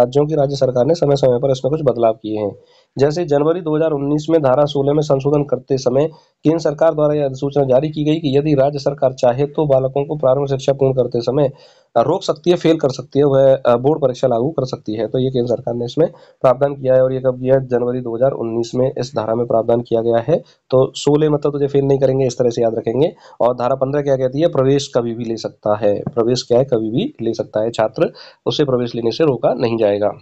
राज्यों की राज्य सरकार ने समय समय पर इसमें कुछ बदलाव किए हैं जैसे जनवरी 2019 में धारा 16 में संशोधन करते समय केंद्र सरकार द्वारा यह अधिसूचना जारी की गई कि यदि राज्य सरकार चाहे तो बालकों को प्रारंभिक शिक्षा पूर्ण करते समय रोक सकती है फेल कर सकती है वह बोर्ड परीक्षा लागू कर सकती है तो ये केंद्र सरकार ने इसमें प्रावधान किया है और ये कब किया जनवरी 2019 में इस धारा में प्रावधान किया गया है तो सोलह मतलब तुझे तो फेल नहीं करेंगे इस तरह से याद रखेंगे और धारा पंद्रह क्या कहती है प्रवेश कभी भी ले सकता है प्रवेश क्या है कभी भी ले सकता है छात्र उसे प्रवेश लेने से रोका नहीं जाएगा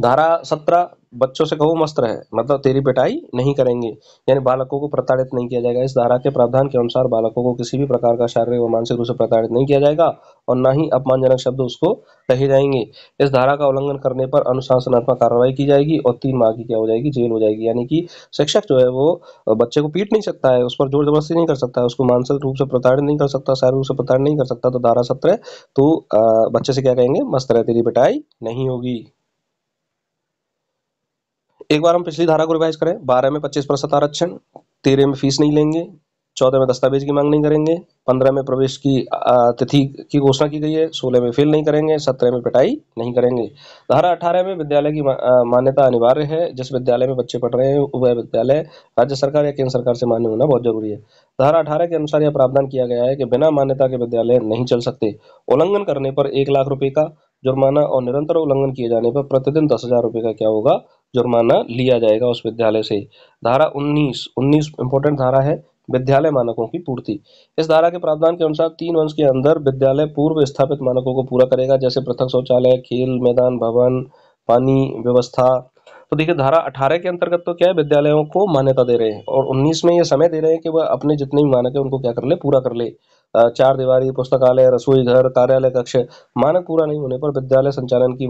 धारा सत्रह बच्चों से कहो मस्त रहे मतलब तेरी पिटाई नहीं करेंगे यानी बालकों को प्रताड़ित नहीं किया जाएगा इस धारा के प्रावधान के अनुसार बालकों को किसी भी प्रकार का शारीरिक और मानसिक रूप से प्रताड़ित नहीं किया जाएगा और ना ही अपमानजनक शब्द उसको कहे जाएंगे इस धारा का उल्लंघन करने पर अनुशासनात्मक कार्रवाई की जाएगी और तीन माह की क्या हो जाएगी जेल हो जाएगी यानी कि शिक्षक जो है वो बच्चे को पीट नहीं सकता है उस पर जोर जबरदस्ती नहीं कर सकता है उसको मानसिक रूप से प्रताड़ित नहीं कर सकता शारीरिक रूप से प्रताड़ित नहीं कर सकता तो धारा सत्र तो बच्चे से क्या कहेंगे मस्त रहे तेरी पिटाई नहीं होगी एक बार हम पिछली धारा को रिवाइज करें बारह में पच्चीस प्रतिशत आरक्षण तेरह में फीस नहीं लेंगे चौदह में दस्तावेज की मांग नहीं करेंगे पंद्रह में प्रवेश की तिथि की घोषणा की गई है सोलह में फेल नहीं करेंगे सत्रह में पिटाई नहीं करेंगे धारा अठारह में विद्यालय की मान्यता अनिवार्य है जिस विद्यालय में बच्चे पढ़ रहे हैं वह विद्यालय राज्य सरकार या केंद्र सरकार से मान्य होना बहुत जरूरी है धारा अठारह के अनुसार यह प्रावधान किया गया है कि बिना मान्यता के विद्यालय नहीं चल सकते उल्लंघन करने पर एक लाख रुपए का जुर्माना और निरंतर उल्लंघन किए जाने पर प्रतिदिन दस हजार रुपये का क्या होगा जुर्माना लिया जाएगा उस विद्यालय से धारा 19 19 इंपॉर्टेंट धारा है विद्यालय मानकों की पूर्ति इस धारा के प्रावधान के अनुसार तीन वंश के अंदर विद्यालय पूर्व स्थापित मानकों को पूरा करेगा जैसे पृथक शौचालय खेल मैदान भवन पानी व्यवस्था तो देखिए धारा 18 के अंतर्गत तो क्या है विद्यालयों को मान्यता दे रहे हैं और 19 में ये समय दे रहे हैं कि वह अपने जितने भी मानक है उनको क्या कर ले पूरा कर ले चार दीवारी पुस्तकालय रसोई घर कार्यालय कक्ष मानक पूरा नहीं होने पर विद्यालय संचालन की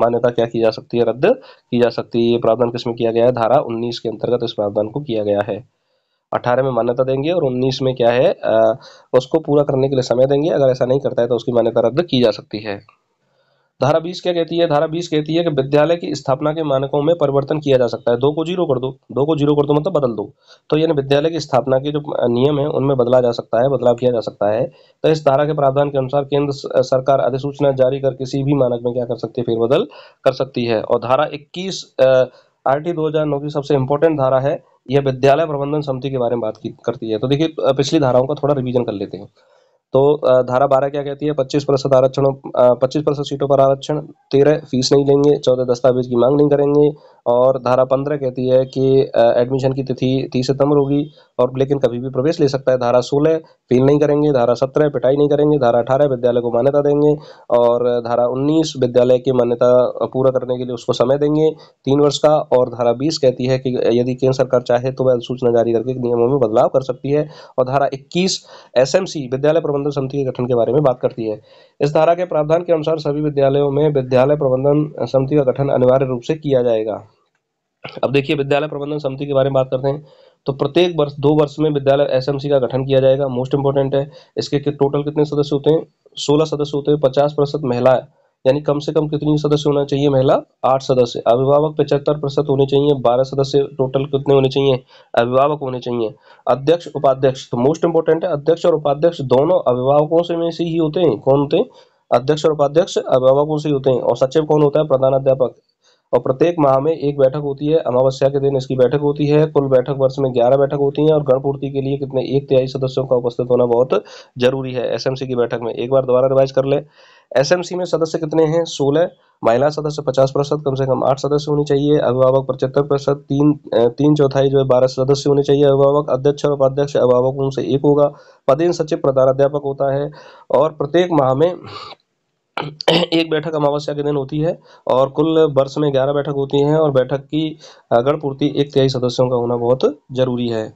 मान्यता क्या की जा सकती है रद्द की जा सकती है ये प्रावधान किसमें किया गया है धारा उन्नीस के अंतर्गत इस प्रावधान को किया गया है अठारह में मान्यता देंगे और उन्नीस में क्या है उसको पूरा करने के लिए समय देंगे अगर ऐसा नहीं करता है तो उसकी मान्यता रद्द की जा सकती है धारा बीस क्या कहती है धारा बीस कहती है कि विद्यालय की स्थापना के मानकों में परिवर्तन किया जा सकता है दो को जीरो कर दो दो को जीरो कर दो मतलब बदल दो तो यानी विद्यालय की स्थापना के जो नियम है उनमें बदला जा सकता है बदलाव किया जा सकता है तो इस धारा के प्रावधान के अनुसार केंद्र सरकार अधिसूचना जारी कर किसी भी मानक में क्या कर सकती है फेरबदल कर सकती है और धारा इक्कीस आर टी की सबसे इंपॉर्टेंट धारा है यह विद्यालय प्रबंधन समिति के बारे में बात करती है तो देखिए पिछली धाराओं का थोड़ा रिविजन कर लेते हैं तो धारा बारह क्या कहती है पच्चीस प्रतिशत आरक्षणों पच्चीस प्रतिशत सीटों पर आरक्षण तेरह फीस नहीं लेंगे चौदह दस्तावेज की मांग नहीं करेंगे और धारा पंद्रह कहती है कि एडमिशन की तिथि तीस सितंबर होगी और लेकिन कभी भी प्रवेश ले सकता है धारा सोलह फील नहीं करेंगे धारा सत्रह पिटाई नहीं करेंगे धारा अठारह विद्यालय को मान्यता देंगे और धारा उन्नीस विद्यालय की मान्यता पूरा करने के लिए उसको समय देंगे तीन वर्ष का और धारा बीस कहती है कि यदि केंद्र सरकार चाहे तो वह अधिसूचना जारी करके नियमों में बदलाव कर सकती है और धारा इक्कीस एस विद्यालय प्रबंधन प्रबंधन समिति के गठन के बारे में बात करती है इस धारा के प्रावधान के अनुसार सभी विद्यालयों में विद्यालय प्रबंधन समिति का गठन अनिवार्य रूप से किया जाएगा अब देखिए विद्यालय प्रबंधन समिति के बारे में बात करते हैं तो प्रत्येक वर्ष दो वर्ष में विद्यालय एसएमसी का गठन किया जाएगा मोस्ट इंपोर्टेंट है इसके टोटल कितने सदस्य होते हैं सोलह सदस्य होते हैं पचास प्रतिशत महिला यानी कम से कम कितनी सदस्य होना चाहिए महिला आठ सदस्य अभिभावक पचहत्तर प्रतिशत होने चाहिए बारह सदस्य टोटल कितने होने चाहिए अभिभावक होने चाहिए अध्यक्ष उपाध्यक्ष तो मोस्ट इंपोर्टेंट है अध्यक्ष और उपाध्यक्ष दोनों अभिभावकों से में से ही होते हैं कौन होते हैं अध्यक्ष और उपाध्यक्ष अभिभावकों से ही होते हैं और सचिव कौन होता है प्रधानाध्यापक और प्रत्येक माह में एक बैठक होती है अमावस्या के दिन इसकी बैठक होती है कुल बैठक वर्ष में ग्यारह बैठक होती है और गणपूर्ति के लिए कितने एक तिहाई सदस्यों का उपस्थित होना बहुत जरूरी है एस की बैठक में एक बार दोबारा रिवाइज कर ले एस में सदस्य कितने हैं सोलह महिला सदस्य पचास प्रतिशत कम से कम आठ सदस्य होने चाहिए अभिभावक पचहत्तर प्रतिशत तीन तीन चौथाई जो है बारह सदस्य होने चाहिए अभिभावक अध्यक्ष और उपाध्यक्ष अभिभावक उनसे एक होगा पदेन सचिव प्रधानाध्यापक होता है और प्रत्येक माह में एक बैठक अमावस्या के दिन होती है और कुल वर्ष में ग्यारह बैठक होती हैं और बैठक की गणपूर्ति एक तिहाई सदस्यों का होना बहुत जरूरी है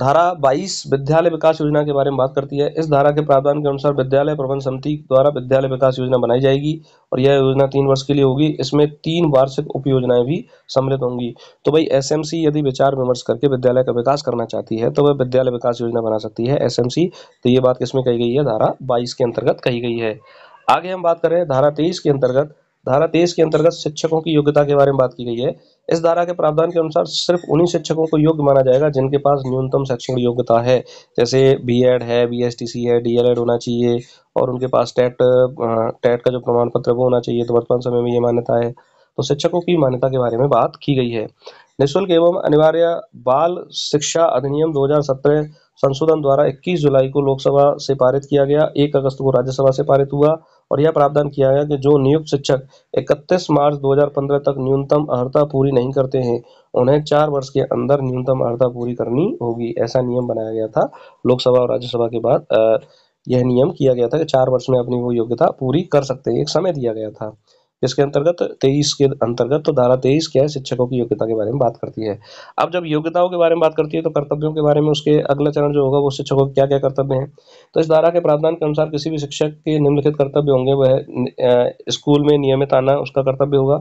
धारा 22 विद्यालय विकास योजना के बारे में बात करती है इस धारा के प्रावधान के अनुसार विद्यालय प्रबंध समिति द्वारा विद्यालय विकास योजना बनाई जाएगी और यह योजना तीन वर्ष के लिए होगी इसमें तीन वार्षिक उप योजनाएं भी सम्मिलित होंगी तो भाई एसएमसी यदि विचार विमर्श करके विद्यालय का विकास करना चाहती है तो वह विद्यालय विकास योजना बना सकती है एस तो ये बात किसमें कही गई है धारा बाईस के अंतर्गत कही गई है आगे हम बात करें धारा तेईस के अंतर्गत धारा तेईस के अंतर्गत शिक्षकों की योग्यता के बारे में बात की गई है इस धारा के प्रावधान के अनुसार सिर्फ उन्हीं शिक्षकों को योग्य माना जाएगा जिनके पास न्यूनतम शैक्षणिक योग्यता है जैसे बीएड है बीएसटीसी है डीएलएड होना चाहिए और उनके पास टेट टेट का जो प्रमाण पत्र वो होना चाहिए तो वर्तमान समय में ये मान्यता है तो शिक्षकों की मान्यता के बारे में बात की गई है निःशुल्क एवं अनिवार्य बाल शिक्षा अधिनियम दो संशोधन द्वारा 21 जुलाई को लोकसभा से पारित किया गया 1 अगस्त को राज्यसभा से पारित हुआ और यह प्रावधान किया गया कि जो नियुक्त शिक्षक 31 मार्च 2015 तक न्यूनतम अर्हता पूरी नहीं करते हैं उन्हें चार वर्ष के अंदर न्यूनतम अर्हता पूरी करनी होगी ऐसा नियम बनाया गया था लोकसभा और राज्यसभा के बाद यह नियम किया गया था कि चार वर्ष में अपनी वो योग्यता पूरी कर सकते हैं एक समय दिया गया था इसके अंतर्गत तेईस के अंतर्गत तो धारा तेईस क्या है शिक्षकों की योग्यता के बारे में बात करती है अब जब योग्यताओं के बारे में बात करती है तो कर्तव्यों के बारे में उसके अगला चरण जो होगा वो शिक्षकों के क्या क्या कर्तव्य हैं तो इस धारा के प्रावधान के अनुसार किसी भी शिक्षक के निम्नलिखित कर्तव्य होंगे वह स्कूल में नियमित आना उसका कर्तव्य होगा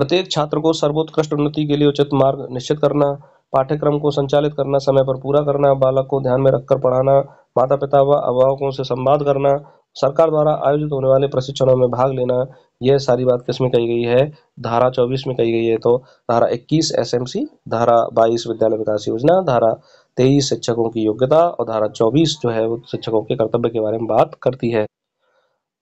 प्रत्येक छात्र को सर्वोत्कृष्ट उन्नति के लिए उचित मार्ग निश्चित करना पाठ्यक्रम को संचालित करना समय पर पूरा करना बालक को ध्यान में रखकर पढ़ाना माता पिता व अभिभावकों से संवाद करना सरकार द्वारा आयोजित होने वाले प्रशिक्षणों में भाग लेना यह सारी बात किसमें कही गई है धारा 24 में कही गई है तो धारा 21 एसएमसी धारा 22 विद्यालय विकास योजना धारा 23 शिक्षकों की योग्यता और धारा 24 जो है वो शिक्षकों के कर्तव्य के बारे में बात करती है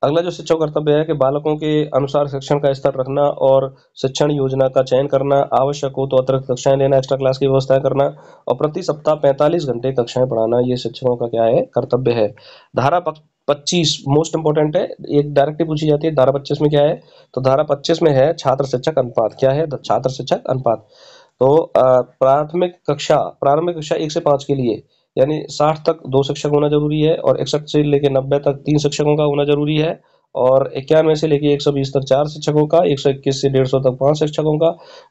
अगला जो शिक्षक कर्तव्य है कि बालकों के अनुसार शिक्षण का स्तर रखना और शिक्षण योजना का चयन करना आवश्यक हो तो अतिरिक्त कक्षाएं लेना एक्स्ट्रा क्लास की व्यवस्था करना और प्रति सप्ताह 45 घंटे कक्षाएं पढ़ाना ये शिक्षकों का क्या है कर्तव्य है धारा पच्चीस मोस्ट इंपॉर्टेंट है एक डायरेक्टली पूछी जाती है धारा पच्चीस में क्या है तो धारा पच्चीस में है छात्र शिक्षक अनुपात क्या है छात्र शिक्षक अनुपात तो प्राथमिक कक्षा प्रारंभिक कक्षा एक से पांच के लिए यानी साठ तक दो शिक्षक होना जरूरी है और इकसठ से लेकर नब्बे तक तीन शिक्षकों का होना जरूरी है और इक्यानवे से लेकर 120 तक चार शिक्षकों का 121 से 150 तक पांच शिक्षकों का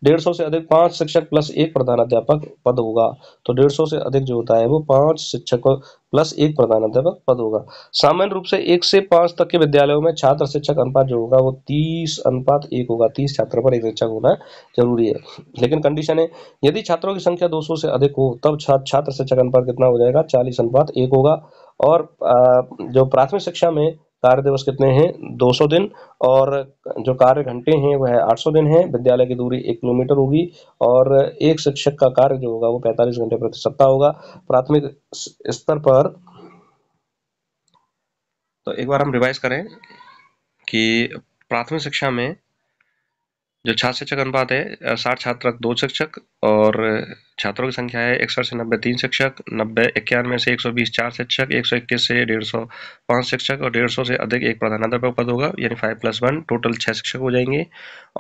150 से अधिक पांच शिक्षक प्लस एक प्रधानाध्यापक पद होगा तो 150 से अधिक जो होता है वो पांच शिक्षक प्लस एक अध्यापक पद होगा सामान्य रूप से एक से पांच तक के विद्यालयों में छात्र शिक्षक अनुपात जो होगा वो तीस अनुपात एक होगा तीस छात्र पर एक शिक्षक होना जरूरी है लेकिन कंडीशन है यदि छात्रों की संख्या दो से अधिक हो तब छात्र शिक्षक अनुपात कितना हो जाएगा चालीस अनुपात एक होगा और जो प्राथमिक शिक्षा में कार्य दिवस कितने हैं 200 दिन और जो कार्य घंटे हैं वह 800 दिन है विद्यालय की दूरी एक किलोमीटर होगी और एक शिक्षक का कार्य जो होगा वो 45 घंटे प्रति सप्ताह होगा प्राथमिक स्तर पर तो एक बार हम रिवाइज करें कि प्राथमिक शिक्षा में जो छात्र शिक्षक अनुपात है साठ छात्र दो शिक्षक और छात्रों की संख्या है इकसठ से नब्बे तीन शिक्षक नब्बे इक्यानवे से एक सौ बीस चार शिक्षक एक सौ इक्कीस से डेढ़ सौ पाँच शिक्षक और डेढ़ सौ से अधिक एक प्रधानाध्यापक पद होगा यानी फाइव प्लस वन टोटल छः शिक्षक हो जाएंगे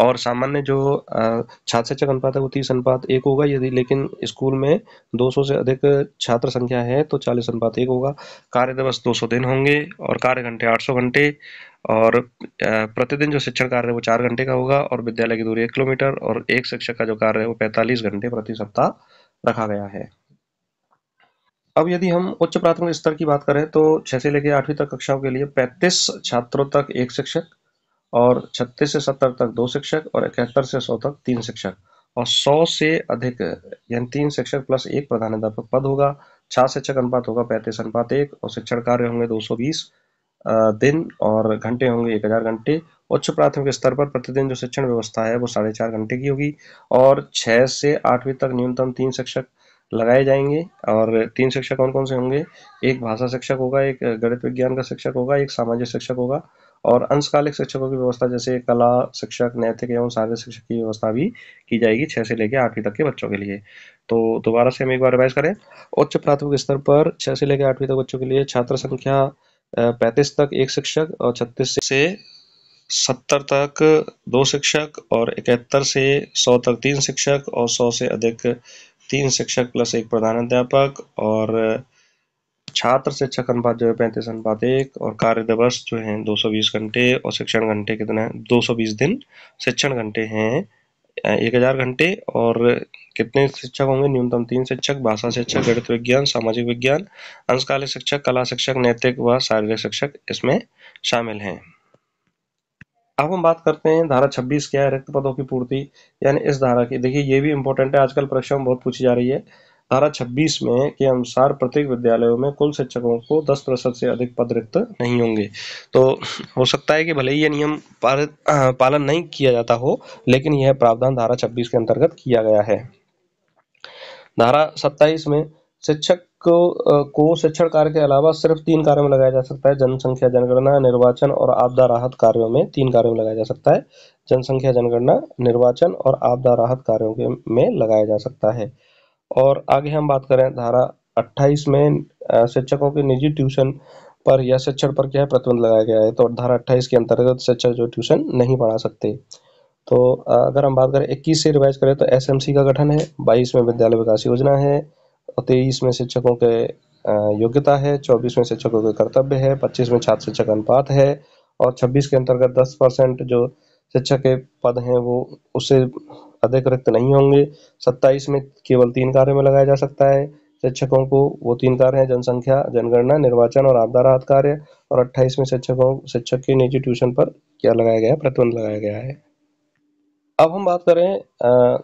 और सामान्य जो छात्र शिक्षक अनुपात है वो तीस अनुपात एक होगा यदि लेकिन स्कूल में दो सौ से अधिक छात्र संख्या है तो चालीस अनुपात एक होगा कार्य दिवस दो सौ दिन होंगे और कार्य घंटे आठ सौ घंटे और प्रतिदिन जो शिक्षण कार्य है वो चार घंटे का होगा और विद्यालय की दूरी एक किलोमीटर और एक शिक्षक का जो कार्य है वो पैंतालीस घंटे प्रति सप्ताह रखा गया है अब यदि हम उच्च प्राथमिक स्तर की बात करें तो छह से लेकर आठवीं तक कक्षाओं के लिए पैंतीस छात्रों तक एक शिक्षक और छत्तीस से सत्तर तक दो शिक्षक और इकहत्तर से सौ तक तीन शिक्षक और सौ से अधिक यानी तीन शिक्षक प्लस एक प्रधानाध्यापक पद होगा छात्र शिक्षक अनुपात होगा पैंतीस अनुपात एक और शिक्षण कार्य होंगे दो सौ बीस दिन और घंटे होंगे एक हज़ार घंटे उच्च प्राथमिक स्तर पर प्रतिदिन जो शिक्षण व्यवस्था है वो साढ़े चार घंटे की होगी और छः से आठवीं तक न्यूनतम तीन शिक्षक लगाए जाएंगे और तीन शिक्षक कौन कौन से होंगे एक भाषा शिक्षक होगा एक गणित विज्ञान का शिक्षक होगा एक सामाजिक शिक्षक होगा और अंशकालिक शिक्षकों की व्यवस्था जैसे कला शिक्षक नैतिक एवं सार्वजनिक शिक्षक की व्यवस्था भी की जाएगी छः से लेकर आठवीं तक के बच्चों के लिए तो दोबारा से हम एक बार रिवाइज करें उच्च प्राथमिक स्तर पर छः से लेकर आठवीं तक बच्चों के लिए छात्र संख्या पैंतीस तक एक शिक्षक और छत्तीस से सत्तर तक दो शिक्षक और इकहत्तर से सौ तक तीन शिक्षक और सौ से अधिक तीन शिक्षक प्लस एक प्रधान अध्यापक और छात्र शिक्षक अनुपात जो है पैंतीस अनुपात एक और कार्य दिवस जो है 220 घंटे और शिक्षण घंटे कितने हैं 220 दिन शिक्षण घंटे हैं एक हजार घंटे और कितने शिक्षक होंगे न्यूनतम तीन शिक्षक भाषा शिक्षक गणित विज्ञान सामाजिक विज्ञान अंशकालिक शिक्षक कला शिक्षक नैतिक व शारीरिक शिक्षक इसमें शामिल हैं अब हम बात करते हैं धारा 26 क्या है रिक्त पदों की पूर्ति यानी इस धारा की देखिए ये भी इंपॉर्टेंट है आजकल परीक्षा में बहुत पूछी जा रही है धारा 26 में के अनुसार प्रत्येक विद्यालयों में कुल शिक्षकों को 10 प्रतिशत से अधिक पद रिक्त नहीं होंगे तो हो सकता है कि भले ही यह नियम पालन नहीं किया जाता हो लेकिन यह प्रावधान धारा छब्बीस के अंतर्गत किया गया है धारा सत्ताईस में शिक्षक को, को शिक्षण कार्य के अलावा सिर्फ तीन कार्यों में लगाया जा सकता है जनसंख्या जनगणना निर्वाचन और आपदा राहत कार्यों में तीन कार्यों में लगाया जा सकता है जनसंख्या जनगणना निर्वाचन और आपदा राहत कार्यों के में लगाया जा सकता है और आगे हम बात करें धारा 28 में शिक्षकों के निजी ट्यूशन पर या शिक्षण पर क्या है प्रतिबंध लगाया गया है तो धारा 28 के अंतर्गत शिक्षक जो ट्यूशन नहीं पढ़ा सकते तो अगर हम बात करें 21 से रिवाइज करें तो एसएमसी का गठन है 22 में विद्यालय विकास योजना है और तेईस में शिक्षकों के योग्यता है चौबीस में शिक्षकों के कर्तव्य है पच्चीस में छात्र शिक्षक अनुपात है और छब्बीस के अंतर्गत दस परसेंट जो शिक्षा के पद हैं वो उससे अधिक रिक्त नहीं होंगे सत्ताईस में केवल तीन कार्य में लगाया जा सकता है शिक्षकों को वो तीन कार्य हैं जनसंख्या जनगणना निर्वाचन और आपदा राहत कार्य और अट्ठाईस में शिक्षकों शिक्षक के निजी ट्यूशन पर क्या लगाया गया है प्रतिबंध लगाया गया है अब हम बात करें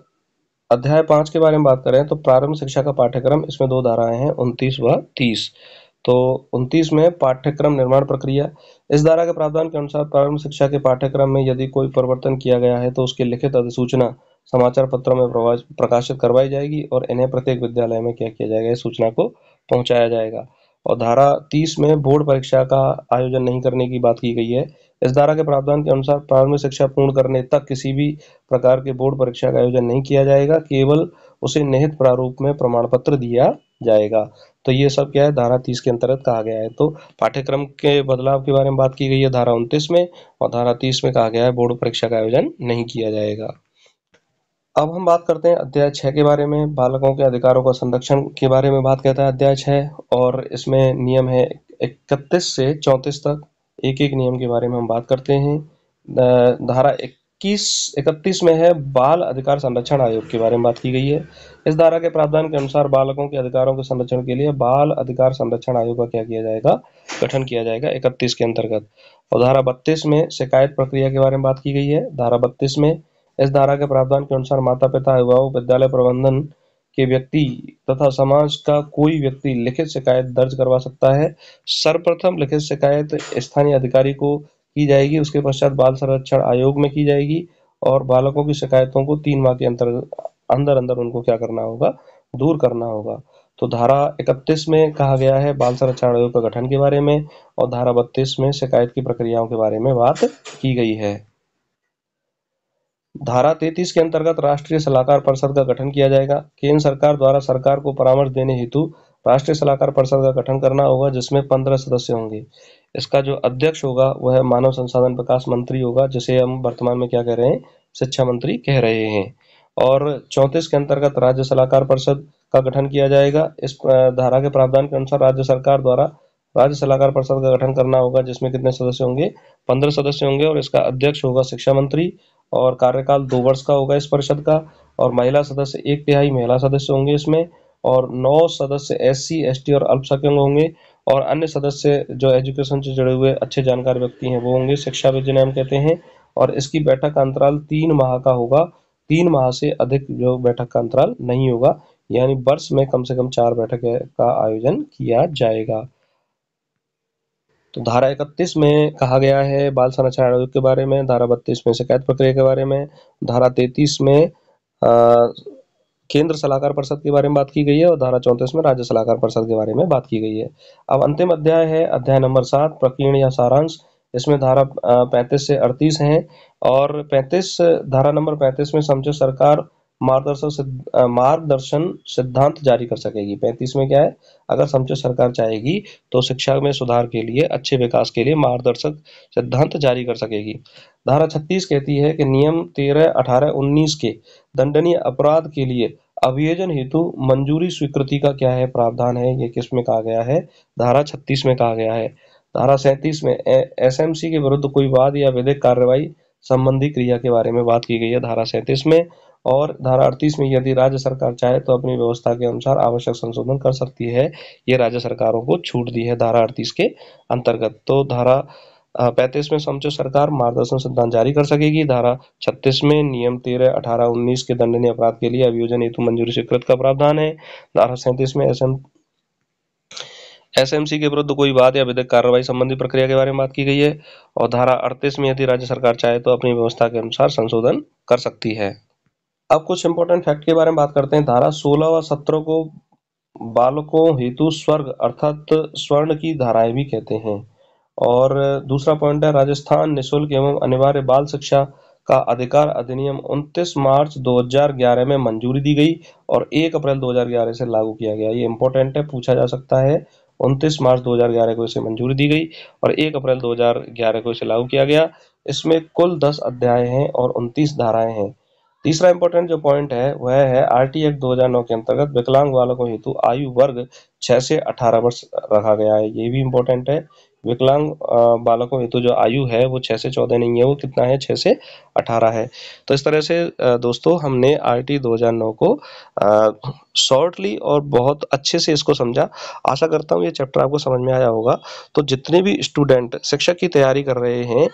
अध्याय पांच के बारे में बात करें तो प्रारंभ शिक्षा का पाठ्यक्रम इसमें दो धाराएं हैं उनतीस व तीस तो उनतीस में पाठ्यक्रम निर्माण प्रक्रिया इस धारा के प्रावधान के अनुसार प्रारंभ शिक्षा के पाठ्यक्रम में यदि कोई परिवर्तन किया गया है तो उसकी लिखित अधिसूचना समाचार पत्रों में प्रकाशित करवाई जाएगी और इन्हें प्रत्येक विद्यालय में क्या किया जाएगा इस सूचना को पहुंचाया जाएगा और धारा 30 में बोर्ड परीक्षा का आयोजन नहीं करने की बात की गई है इस धारा के प्रावधान के अनुसार प्रारंभिक शिक्षा पूर्ण करने तक किसी भी प्रकार के बोर्ड परीक्षा का आयोजन नहीं किया जाएगा केवल उसे निहित प्रारूप में प्रमाण पत्र दिया जाएगा तो ये सब क्या है धारा तीस के अंतर्गत कहा गया है तो पाठ्यक्रम के बदलाव के बारे में बात की गई है धारा उनतीस में और धारा तीस में कहा गया है बोर्ड परीक्षा का आयोजन नहीं किया जाएगा अब हम बात करते हैं अध्याय छः के बारे में बालकों के अधिकारों का संरक्षण के बारे में बात कहता है अध्याय छः और इसमें नियम है इकतीस से चौंतीस तक एक एक नियम के बारे में हम बात करते हैं धारा एक इक्कीस इकतीस में है बाल अधिकार संरक्षण आयोग के बारे में बात की गई है इस धारा के प्रावधान के अनुसार बालकों के अधिकारों के संरक्षण के लिए बाल अधिकार संरक्षण आयोग का क्या किया जाएगा गठन किया जाएगा इकतीस के अंतर्गत और धारा बत्तीस में शिकायत प्रक्रिया के बारे में बात की गई है धारा बत्तीस में इस धारा के प्रावधान के अनुसार माता पिता अभिभावक विद्यालय प्रबंधन के व्यक्ति तथा समाज का कोई व्यक्ति लिखित शिकायत दर्ज करवा सकता है सर्वप्रथम लिखित शिकायत स्थानीय अधिकारी को की जाएगी उसके पश्चात बाल संरक्षण आयोग में की जाएगी और बालकों की शिकायतों को तीन माह के अंतर अंदर अंदर उनको क्या करना होगा दूर करना होगा तो धारा इकतीस में कहा गया है बाल संरक्षण आयोग के गठन के बारे में और धारा बत्तीस में शिकायत की प्रक्रियाओं के बारे में बात की गई है धारा 33 के अंतर्गत राष्ट्रीय सलाहकार परिषद का गठन किया जाएगा केंद्र सरकार द्वारा सरकार को परामर्श देने हेतु राष्ट्रीय सलाहकार परिषद का गठन करना होगा जिसमें पंद्रह सदस्य होंगे इसका जो अध्यक्ष होगा वह है मानव संसाधन विकास मंत्री होगा जिसे हम वर्तमान में क्या कह रहे हैं शिक्षा मंत्री कह रहे हैं और चौंतीस के अंतर्गत राज्य सलाहकार परिषद का गठन किया जाएगा इस धारा के प्रावधान के अनुसार राज्य सरकार द्वारा राज्य सलाहकार परिषद का गठन करना होगा जिसमें कितने सदस्य होंगे पंद्रह सदस्य होंगे और इसका अध्यक्ष होगा शिक्षा मंत्री और कार्यकाल दो वर्ष का होगा इस परिषद का और महिला सदस्य एक तिहाई महिला सदस्य होंगे इसमें और नौ सदस्य एस सी एस टी और अल्पसंख्यक होंगे और अन्य सदस्य जो एजुकेशन से जुड़े हुए अच्छे जानकार व्यक्ति हैं वो होंगे शिक्षाविद जिन्हें हम कहते हैं और इसकी बैठक का अंतराल तीन माह का होगा तीन माह से अधिक जो बैठक का अंतराल नहीं होगा यानी वर्ष में कम से कम चार बैठक का आयोजन किया जाएगा तो धारा इकतीस में कहा गया है बाल संरक्षण आयोग के बारे में धारा बत्तीस में शिकायत प्रक्रिया के बारे में धारा तैतीस में आ, केंद्र सलाहकार परिषद के बारे में बात की गई है और धारा चौंतीस में राज्य सलाहकार परिषद के बारे में बात की गई है अब अंतिम अध्याय है अध्याय नंबर सात प्रकीर्ण या सारांश इसमें धारा पैंतीस से अड़तीस है और पैंतीस धारा नंबर पैंतीस में समझो सरकार मार्गदर्शन मार्गदर्शन सिद्धांत जारी कर सकेगी पैंतीस में क्या है अगर समुचित सरकार चाहेगी तो शिक्षा में सुधार के लिए अच्छे विकास के लिए मार्गदर्शक सिद्धांत जारी कर सकेगी धारा छत्तीस कहती है कि नियम तेरह अठारह उन्नीस के दंडनीय अपराध के लिए अभियोजन हेतु मंजूरी स्वीकृति का क्या है प्रावधान है ये किस में कहा गया है धारा छत्तीस में कहा गया है धारा सैंतीस में सी के विरुद्ध कोई वाद या विधिक कार्रवाई संबंधी क्रिया के बारे में बात की गई है धारा सैंतीस में और धारा अड़तीस में यदि राज्य सरकार चाहे तो अपनी व्यवस्था के अनुसार आवश्यक संशोधन कर सकती है ये राज्य सरकारों को छूट दी है धारा अड़तीस के अंतर्गत तो धारा पैंतीस में समझो सरकार मार्गदर्शन सिद्धांत जारी कर सकेगी धारा छत्तीस में नियम तेरह अठारह उन्नीस के दंडनीय अपराध के लिए अभियोजन हेतु मंजूरी स्वीकृत का प्रावधान है धारा सैंतीस में एस एसएमसी के विरुद्ध कोई बात या विधिक कार्रवाई संबंधी प्रक्रिया के बारे में बात की गई है और धारा अड़तीस में यदि राज्य सरकार चाहे तो अपनी व्यवस्था के अनुसार संशोधन कर सकती है अब कुछ इंपॉर्टेंट फैक्ट के बारे में बात करते हैं धारा 16 व 17 को बालकों हेतु स्वर्ग अर्थात स्वर्ण की धाराएं भी कहते हैं और दूसरा पॉइंट है राजस्थान निःशुल्क एवं अनिवार्य बाल शिक्षा का अधिकार अधिनियम 29 मार्च 2011 में मंजूरी दी गई और 1 अप्रैल 2011 से लागू किया गया ये इंपॉर्टेंट है पूछा जा सकता है 29 मार्च 2011 को इसे मंजूरी दी गई और 1 अप्रैल 2011 को इसे लागू किया गया इसमें कुल 10 अध्याय हैं और 29 धाराएं हैं तीसरा इंपॉर्टेंट जो पॉइंट है वह है आर टी एक्ट नौ के अंतर्गत विकलांग बालकों हेतु आयु वर्ग छह से अठारह वर्ष रखा गया है ये भी इंपॉर्टेंट है विकलांग बालकों हेतु जो आयु है वो छः से चौदह नहीं है वो कितना है छः से अठारह है तो इस तरह से दोस्तों हमने आर टी दो हजार नौ को शॉर्टली और बहुत अच्छे से इसको समझा आशा करता हूँ ये चैप्टर आपको समझ में आया होगा तो जितने भी स्टूडेंट शिक्षक की तैयारी कर रहे हैं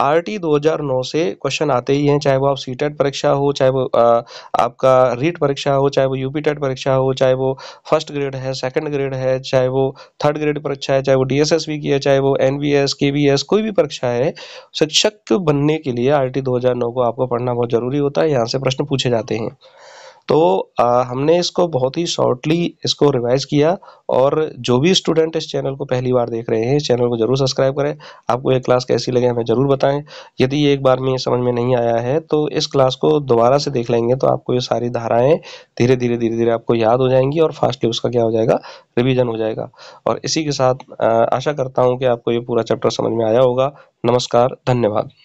आर टी दो हजार नौ से क्वेश्चन आते ही हैं चाहे वो आप सी टेट e परीक्षा हो चाहे वो आपका रीट परीक्षा हो चाहे वो यूपी टेट e परीक्षा हो चाहे वो फर्स्ट ग्रेड है सेकेंड ग्रेड है चाहे वो थर्ड ग्रेड परीक्षा है चाहे वो डी एस एस बी की है चाहे चाहे वो N V S K B S कोई भी परीक्षा है शिक्षक बनने के लिए आर टी दो हजार नौ को आपको पढ़ना बहुत जरूरी होता है यहाँ से प्रश्न पूछे जाते हैं तो आ, हमने इसको बहुत ही शॉर्टली इसको रिवाइज किया और जो भी स्टूडेंट इस चैनल को पहली बार देख रहे हैं इस चैनल को जरूर सब्सक्राइब करें आपको ये क्लास कैसी लगे हमें ज़रूर बताएं यदि एक बार में समझ में नहीं आया है तो इस क्लास को दोबारा से देख लेंगे तो आपको ये सारी धाराएँ धीरे धीरे धीरे धीरे आपको याद हो जाएंगी और फास्टली उसका क्या हो जाएगा रिविजन हो जाएगा और इसी के साथ आशा करता हूँ कि आपको ये पूरा चैप्टर समझ में आया होगा नमस्कार धन्यवाद